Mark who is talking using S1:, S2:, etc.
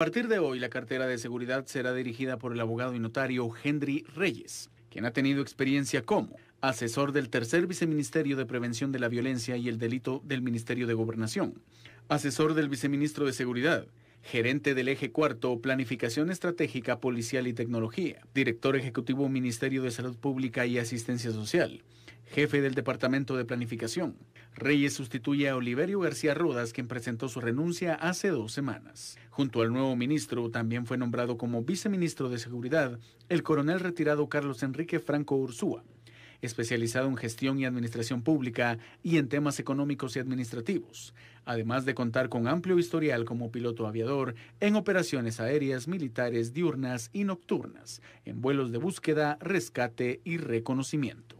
S1: A partir de hoy, la cartera de seguridad será dirigida por el abogado y notario Henry Reyes, quien ha tenido experiencia como asesor del tercer viceministerio de Prevención de la Violencia y el Delito del Ministerio de Gobernación, asesor del viceministro de Seguridad, gerente del eje cuarto, Planificación Estratégica, Policial y Tecnología, director ejecutivo Ministerio de Salud Pública y Asistencia Social, jefe del Departamento de Planificación. Reyes sustituye a Oliverio García Rodas, quien presentó su renuncia hace dos semanas. Junto al nuevo ministro, también fue nombrado como viceministro de Seguridad el coronel retirado Carlos Enrique Franco Ursúa especializado en gestión y administración pública y en temas económicos y administrativos, además de contar con amplio historial como piloto aviador en operaciones aéreas militares diurnas y nocturnas, en vuelos de búsqueda, rescate y reconocimiento.